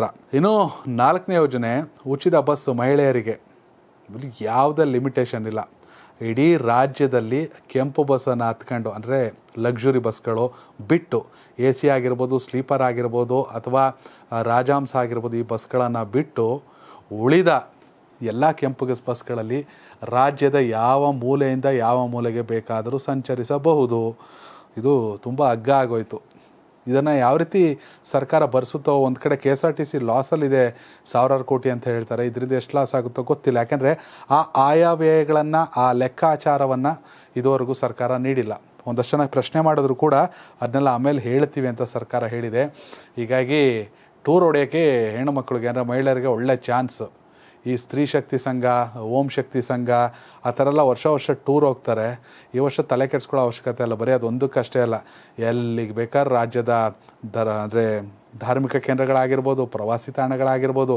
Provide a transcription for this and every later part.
ಥರ ಇನ್ನು ನಾಲ್ಕನೇ ಯೋಜನೆ ಉಚಿತ ಬಸ್ ಮಹಿಳೆಯರಿಗೆ ಯಾವುದೇ ಲಿಮಿಟೇಷನ್ ಇಲ್ಲ ಇಡೀ ರಾಜ್ಯದಲ್ಲಿ ಕೆಂಪು ಬಸ್ಸನ್ನು ಹತ್ಕೊಂಡು ಅಂದರೆ ಲಕ್ಸುರಿ ಬಸ್ಗಳು ಬಿಟ್ಟು ಎ ಸಿ ಆಗಿರ್ಬೋದು ಸ್ಲೀಪರ್ ಆಗಿರ್ಬೋದು ಅಥವಾ ರಾಜಾಂಸ ಆಗಿರ್ಬೋದು ಈ ಬಸ್ಗಳನ್ನು ಬಿಟ್ಟು ಉಳಿದ ಎಲ್ಲ ಕೆಂಪು ಬಸ್ಗಳಲ್ಲಿ ರಾಜ್ಯದ ಯಾವ ಮೂಲೆಯಿಂದ ಯಾವ ಮೂಲೆಗೆ ಬೇಕಾದರೂ ಸಂಚರಿಸಬಹುದು ಇದು ತುಂಬ ಅಗ್ಗ ಆಗೋಯಿತು ಇದನ್ನು ಯಾವ ರೀತಿ ಸರ್ಕಾರ ಭರಿಸುತ್ತೋ ಒಂದು ಕಡೆ K S R T C ಲಾಸಲ್ಲಿದೆ ಸಾವಿರಾರು ಕೋಟಿ ಅಂತ ಹೇಳ್ತಾರೆ ಇದರಿಂದ ಎಷ್ಟು ಲಾಸ್ ಆಗುತ್ತೋ ಗೊತ್ತಿಲ್ಲ ಯಾಕೆಂದರೆ ಆ ಆಯವ್ಯಯಗಳನ್ನು ಆ ಲೆಕ್ಕಾಚಾರವನ್ನು ಇದುವರೆಗೂ ಸರ್ಕಾರ ನೀಡಿಲ್ಲ ಒಂದಷ್ಟು ಜನ ಪ್ರಶ್ನೆ ಮಾಡಿದ್ರು ಕೂಡ ಅದನ್ನೆಲ್ಲ ಆಮೇಲೆ ಹೇಳ್ತೀವಿ ಅಂತ ಸರ್ಕಾರ ಹೇಳಿದೆ ಹೀಗಾಗಿ ಟೂರ್ ಹೊಡೆಯೋಕ್ಕೆ ಹೆಣ್ಣು ಮಕ್ಕಳಿಗೆ ಅಂದರೆ ಮಹಿಳೆಯರಿಗೆ ಒಳ್ಳೆ ಚಾನ್ಸ್ ಈ ಸ್ತ್ರೀ ಶಕ್ತಿ ಸಂಘ ಓಂ ಶಕ್ತಿ ಸಂಘ ಆ ಥರ ಎಲ್ಲ ವರ್ಷ ವರ್ಷ ಟೂರ್ ಹೋಗ್ತಾರೆ ಈ ವರ್ಷ ತಲೆ ಕೆಡಿಸ್ಕೊಳ್ಳೋ ಅವಶ್ಯಕತೆ ಇಲ್ಲ ಬರೀ ಅದೊಂದಕ್ಕಷ್ಟೇ ಅಲ್ಲ ಎಲ್ಲಿಗೆ ಬೇಕಾದ್ರೆ ರಾಜ್ಯದ ದರ ಅಂದರೆ ಧಾರ್ಮಿಕ ಕೇಂದ್ರಗಳಾಗಿರ್ಬೋದು ಪ್ರವಾಸಿ ತಾಣಗಳಾಗಿರ್ಬೋದು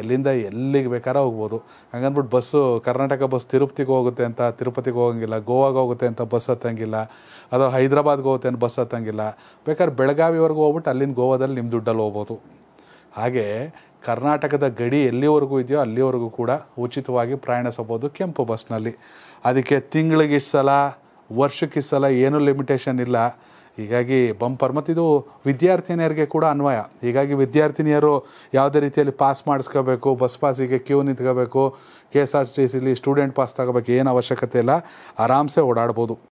ಎಲ್ಲಿಂದ ಎಲ್ಲಿಗೆ ಬೇಕಾರ ಹೋಗ್ಬೋದು ಹಂಗಂದ್ಬಿಟ್ಟು ಬಸ್ಸು ಕರ್ನಾಟಕ ಬಸ್ ತಿರುಪತಿಗೆ ಹೋಗುತ್ತೆ ಅಂತ ತಿರುಪತಿಗೆ ಹೋಗಂಗಿಲ್ಲ ಗೋವಾಗೆ ಹೋಗುತ್ತೆ ಅಂತ ಬಸ್ ಹತ್ತಂಗಿಲ್ಲ ಅಥವಾ ಹೈದ್ರಾಬಾದ್ಗೆ ಹೋಗುತ್ತೆ ಅಂತ ಬಸ್ ಹತ್ತಂಗಿಲ್ಲ ಬೇಕಾದ್ರೆ ಬೆಳಗಾವಿವರೆಗೂ ಹೋಗ್ಬಿಟ್ಟು ಅಲ್ಲಿಂದ ಗೋವಾದಲ್ಲಿ ನಿಮ್ಮ ದುಡ್ಡಲ್ಲಿ ಹೋಗ್ಬೋದು ಹಾಗೆ ಕರ್ನಾಟಕದ ಗಡಿ ಎಲ್ಲಿವರೆಗೂ ಇದೆಯೋ ಅಲ್ಲಿವರೆಗೂ ಕೂಡ ಉಚಿತವಾಗಿ ಪ್ರಯಾಣಿಸಬಹುದು ಕೆಂಪು ಬಸ್ನಲ್ಲಿ ಅದಕ್ಕೆ ತಿಂಗಳಿಗೆ ಸಲ ವರ್ಷಕ್ಕೆ ಸಲ ಏನೂ ಲಿಮಿಟೇಷನ್ ಇಲ್ಲ ಹೀಗಾಗಿ ಬಂಪರ್ ಮತ್ತು ಇದು ವಿದ್ಯಾರ್ಥಿನಿಯರಿಗೆ ಕೂಡ ಅನ್ವಯ ಹೀಗಾಗಿ ವಿದ್ಯಾರ್ಥಿನಿಯರು ಯಾವುದೇ ರೀತಿಯಲ್ಲಿ ಪಾಸ್ ಮಾಡಿಸ್ಕೋಬೇಕು ಬಸ್ ಪಾಸಿಗೆ ಕ್ಯೂ ನಿಂತ್ಕೋಬೇಕು ಕೆ ಎಸ್ ಆರ್ ಟಿ ಸಿಲಿ ಸ್ಟೂಡೆಂಟ್ ಪಾಸ್ ತಗೋಬೇಕು ಏನು ಅವಶ್ಯಕತೆ ಇಲ್ಲ ಆರಾಮ್ಸೆ ಓಡಾಡ್ಬೋದು